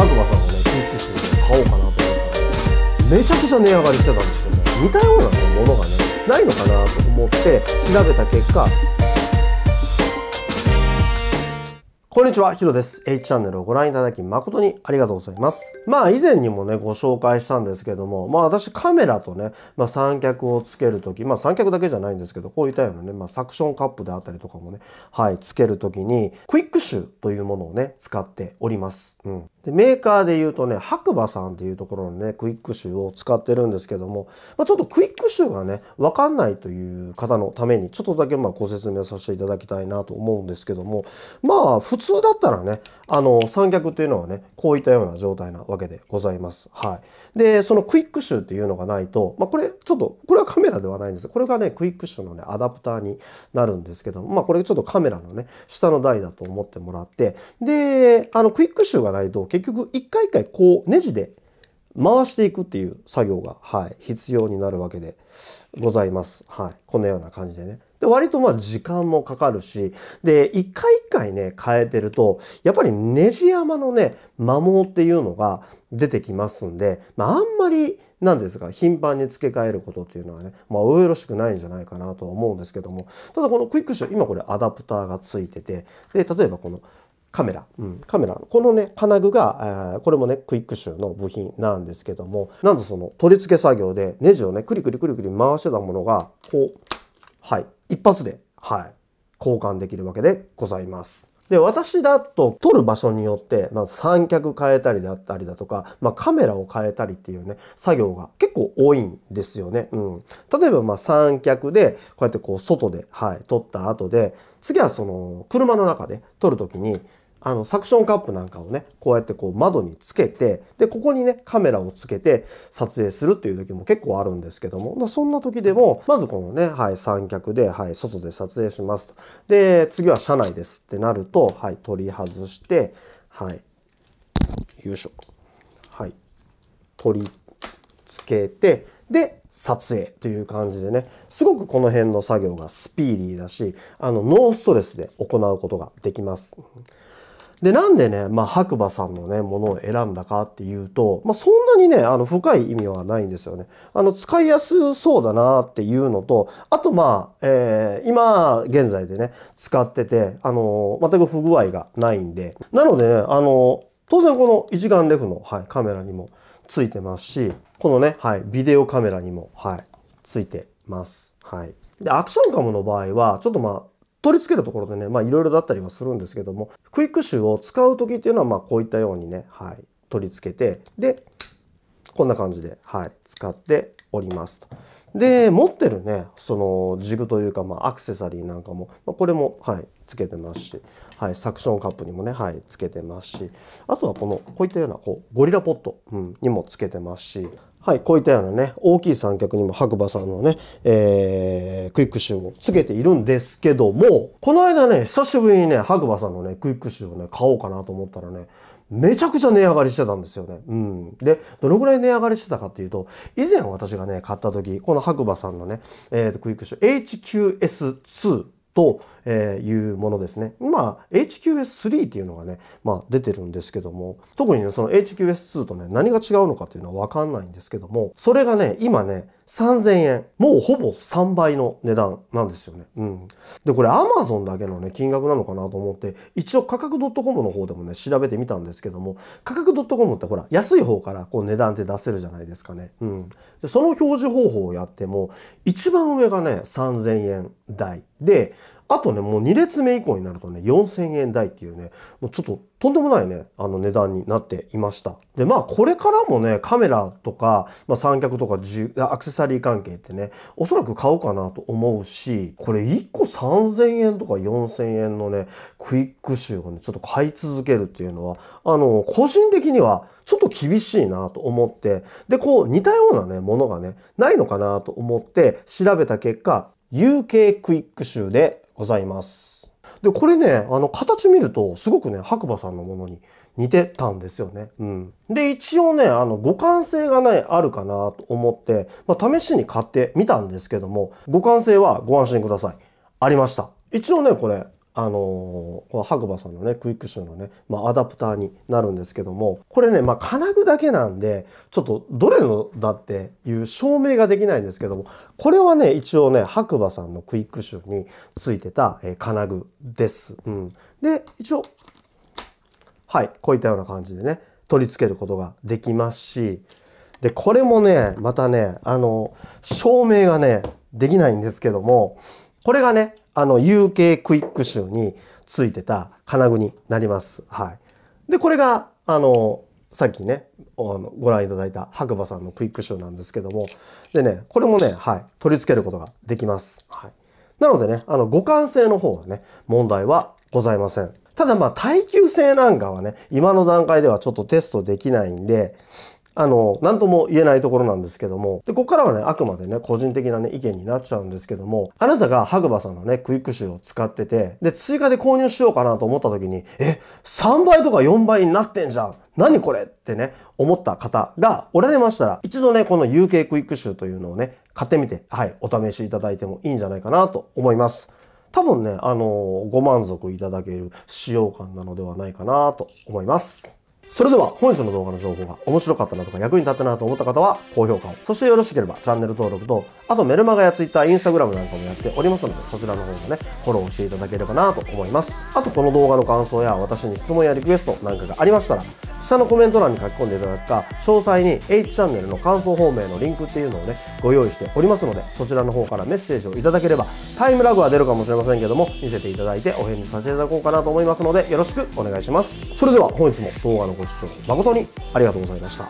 ハグマさんがね、ピンクシー買おうかなと思ったら、めちゃくちゃ値上がりしてたんですよね。似たようなものがね、ないのかなと思って調べた結果、こんにちは、ヒロです。H チャンネルをご覧いただき誠にありがとうございます。まあ以前にもね、ご紹介したんですけども、まあ私カメラとね、まあ三脚をつけるとき、まあ三脚だけじゃないんですけど、こういったようなね、まあサクションカップであったりとかもね、はい、つけるときに、クイックシューというものをね、使っております。うん。でメーカーで言うとね、白馬さんっていうところのね、クイックシューを使ってるんですけども、まあ、ちょっとクイックシューがね、わかんないという方のために、ちょっとだけまあご説明させていただきたいなと思うんですけども、まあ普通だったらね、あの三脚っていうのはね、こういったような状態なわけでございます。はい。で、そのクイックシューっていうのがないと、まあこれちょっと、これはカメラではないんですこれがね、クイックシューのね、アダプターになるんですけども、まあこれちょっとカメラのね、下の台だと思ってもらって、で、あのクイックシューがないと結結局一回一回こうネジで回していくっていう作業が、はい、必要になるわけでございます。はい。このような感じでね。で、割とまあ時間もかかるし、で、一回一回ね、変えてると、やっぱりネジ山のね、摩耗っていうのが出てきますんで、まああんまり、なんですが、頻繁に付け替えることっていうのはね、まあおよろしくないんじゃないかなとは思うんですけども、ただこのクイックショー、今これアダプターが付いてて、で、例えばこのカメラ、うん、カメラ。このね、金具が、えー、これもね、クイックシュの部品なんですけども、なんとその取り付け作業でネジをね、クリクリクリクリ回してたものが、こう、はい、一発で、はい、交換できるわけでございます。で、私だと撮る場所によって、まあ、三脚変えたりだったりだとか、まあ、カメラを変えたりっていうね、作業が結構多いんですよね。うん。例えば、まあ、三脚で、こうやってこう、外で、はい、撮った後で、次はその、車の中で撮るときに、あの、サクションカップなんかをね、こうやってこう窓につけて、で、ここにね、カメラをつけて撮影するっていう時も結構あるんですけども、そんな時でも、まずこのね、はい、三脚で、はい、外で撮影しますと。で、次は車内ですってなると、はい、取り外して、はい、よいしょ。はい、取り付けて、で、撮影という感じでね、すごくこの辺の作業がスピーディーだし、あの、ノーストレスで行うことができます。で、なんでね、まあ、白馬さんのね、ものを選んだかっていうと、まあ、そんなにね、あの、深い意味はないんですよね。あの、使いやすそうだなっていうのと、あと、まあ、えー、今、現在でね、使ってて、あのー、全く不具合がないんで。なのでね、あのー、当然この一眼レフの、はい、カメラにもついてますし、このね、はい、ビデオカメラにも、はい、ついてます。はい。で、アクションカムの場合は、ちょっとまあ、取り付けるところでね、まあいろいろだったりはするんですけども、クイックシューを使う時っていうのは、まあこういったようにね、はい、取り付けて、で、こんな感じで、はい、使っておりますと。で、持ってるね、そのジグというか、まあアクセサリーなんかも、まあ、これも、はい、つけてますし、はい、サクションカップにもね、はい、つけてますし、あとはこの、こういったような、こう、ゴリラポット、うん、にもつけてますし、はい、こういったようなね、大きい三脚にも白馬さんのね、えー、クイックシューをつけているんですけども、この間ね、久しぶりにね、白馬さんのね、クイックシューをね、買おうかなと思ったらね、めちゃくちゃ値上がりしてたんですよね。うん。で、どのぐらい値上がりしてたかっていうと、以前私がね、買った時、この白馬さんのね、えー、クイックシュー HQS2 というものですね。まあ、HQS3 っていうのがね、まあ、出てるんですけども、特にね、その HQS2 とね、何が違うのかっていうのはわかんないんですけども、それがね、今ね、3000円。もうほぼ3倍の値段なんですよね。うん。で、これ Amazon だけのね、金額なのかなと思って、一応価格 .com の方でもね、調べてみたんですけども、価格 .com ってほら、安い方からこう値段って出せるじゃないですかね。うん。で、その表示方法をやっても、一番上がね、3000円台。で、あとね、もう2列目以降になるとね、4000円台っていうね、もうちょっととんでもないね、あの値段になっていました。で、まあこれからもね、カメラとか、まあ三脚とかアクセサリー関係ってね、おそらく買おうかなと思うし、これ1個3000円とか4000円のね、クイックーをね、ちょっと買い続けるっていうのは、あの、個人的にはちょっと厳しいなと思って、で、こう似たようなね、ものがね、ないのかなと思って調べた結果、UK クイック集でございます。で、これね、あの、形見ると、すごくね、白馬さんのものに似てたんですよね。うん。で、一応ね、あの、互換性がね、あるかなと思って、まあ、試しに買ってみたんですけども、互換性はご安心ください。ありました。一応ね、これ、あのー、この白馬さんのね、クイックシュのね、まあ、アダプターになるんですけども、これね、まあ、金具だけなんで、ちょっとどれのだっていう証明ができないんですけども、これはね、一応ね、白馬さんのクイックシュについてた、えー、金具です。うん。で、一応、はい、こういったような感じでね、取り付けることができますし、で、これもね、またね、あの、証明がね、できないんですけども、これがね、あの UK クイック集についてた金具になります。はい。で、これが、あの、さっきね、ご覧いただいた白馬さんのクイック集なんですけども、でね、これもね、はい、取り付けることができます。はい。なのでね、あの、互換性の方はね、問題はございません。ただまあ、耐久性なんかはね、今の段階ではちょっとテストできないんで、あの、なんとも言えないところなんですけども、で、ここからはね、あくまでね、個人的なね、意見になっちゃうんですけども、あなたがハグバさんのね、クイック集を使ってて、で、追加で購入しようかなと思った時に、え、3倍とか4倍になってんじゃん何これってね、思った方がおられましたら、一度ね、この UK クイック集というのをね、買ってみて、はい、お試しいただいてもいいんじゃないかなと思います。多分ね、あのー、ご満足いただける使用感なのではないかなと思います。それでは本日の動画の情報が面白かったなとか役に立ったなと思った方は高評価を、そしてよろしければチャンネル登録とあとメルマガや Twitter、Instagram なんかもやっておりますので、そちらの方もね、フォローしていただければなと思います。あとこの動画の感想や私に質問やリクエストなんかがありましたら、下のコメント欄に書き込んでいただくか、詳細に H チャンネルの感想方面のリンクっていうのをね、ご用意しておりますので、そちらの方からメッセージをいただければ、タイムラグは出るかもしれませんけども、見せていただいてお返事させていただこうかなと思いますので、よろしくお願いします。それでは本日も動画のご視聴誠にありがとうございました。